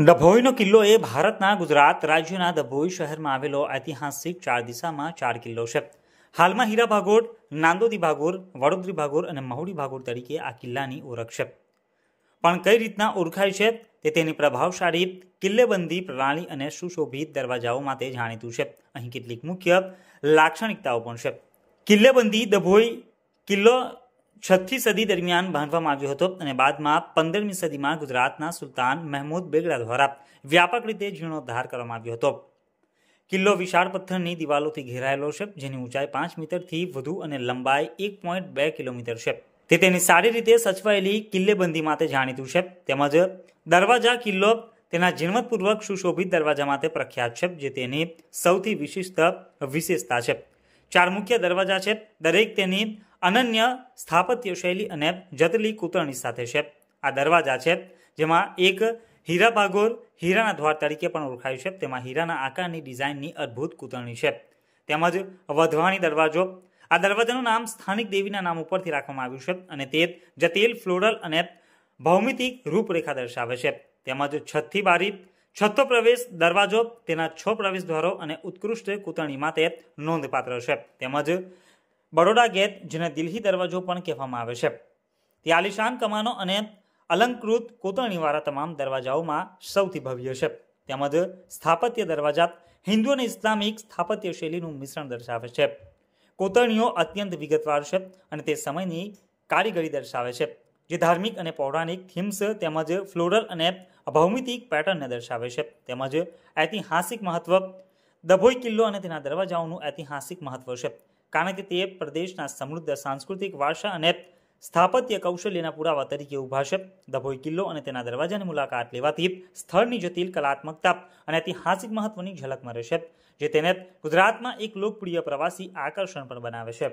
ડભોઈનો કિલ્લો એ ભારતના ગુજરાત રાજ્યના ડભોઈ શહેરમાં આવેલો ઐતિહાસિક ચાર દિશામાં ચાર કિલ્લો છે હાલમાં હીરા ભાગોળ નાંદોદી ભાગોળ વડોદરી ભાગોળ અને મહુડી ભાગોળ તરીકે આ કિલ્લાની ઓળખ છે પણ કઈ રીતના ઓળખાય છે તે તેની પ્રભાવશાળી કિલ્લેબંધી પ્રણાલી અને સુશોભિત દરવાજાઓ માટે જાણીતું છે અહીં કેટલીક મુખ્ય લાક્ષણિકતાઓ પણ છે કિલ્લેબંધી ડભોઈ કિલ્લો છઠ્ઠી સદી દરમિયાન બાંધવામાં આવ્યો હતો અને બાદમાં પંદરમી સદીમાં ગુજરાતના સુલતાન મહેમૂદ બેગડા દ્વારા વ્યાપક રીતે જીર્ણોદ્ધાર કરવામાં આવ્યો હતો કિલ્લો વિશાળ પથ્થરની દિવાલોથી ઘેરાયેલો છે જેની ઊંચાઈ પાંચ મીટરથી વધુ અને લંબાઈ એક પોઈન્ટ બે કિલોમીટર છે તે તેની સારી રીતે સચવાયેલી કિલ્લેબંધી માટે જાણીતું છે તેમજ દરવાજા કિલ્લો તેના જીર્ણપૂર્વક સુશોભિત દરવાજા માટે પ્રખ્યાત છે જે તેની સૌથી વિશિષ્ટ વિશેષતા છે ચાર મુખ્ય દરવાજા છે દરેક તેની અનન્ય સ્થાપત્ય શૈલી અને જતલી કોતરણી સાથે છે આ દરવાજા છે જેમાં એક હીરા ભાગોર હીરાના દ્વાર તરીકે પણ ઓળખાયું છે તેમાં હીરાના આકારની ડિઝાઇનની અદ્ભુત કૂતરણી છે તેમજ વધવાણી દરવાજો આ દરવાજાનું નામ સ્થાનિક દેવીના નામ ઉપરથી રાખવામાં આવ્યું છે અને તે જતેલ ફ્લોરલ અને ભૌમિતિક રૂપરેખા દર્શાવે છે તેમજ છથી બારી છઠ્ઠો પ્રવેશ દરવાજો તેના છ પ્રવેશ દ્વારો અને ઉત્કૃષ્ટ કૂતરણીમાં તે નોંધપાત્ર છે તેમજ બરોડા ગેટ જેને દિલ્હી દરવાજો પણ કહેવામાં આવે છે તે આલિશાન કમાનો અને અલંકૃત કોતરણીવાળા તમામ દરવાજાઓમાં સૌથી ભવ્ય છે તેમજ સ્થાપત્ય દરવાજા હિન્દુ અને ઇસ્લામિક સ્થાપત્ય શૈલીનું મિશ્રણ દર્શાવે છે કોતરણીઓ અત્યંત વિગતવાર છે અને તે સમયની કારીગરી દર્શાવે છે જે ધાર્મિક અને પૌરાણિક થીમ્સ તેમજ ફ્લોરલ અને ભૌમિતિક પેટર્નને દર્શાવે છે તેમજ ઐતિહાસિક મહત્વ દભોઈ કિલ્લો અને તેના દરવાજાઓનું ઐતિહાસિક મહત્વ છે કારણ કે તે પ્રદેશના સમૃદ્ધ સાંસ્કૃતિક વારસા અને સ્થાપત્ય કૌશલ્યના પુરાવા તરીકે ઉભાશે દભોઈ કિલ્લો અને તેના દરવાજાની મુલાકાત લેવાથી સ્થળની જટિલ કલાત્મકતા અને ઐતિહાસિક મહત્વની ઝલક મળે છે જે તેને ગુજરાતમાં એક લોકપ્રિય પ્રવાસી આકર્ષણ પણ બનાવે છે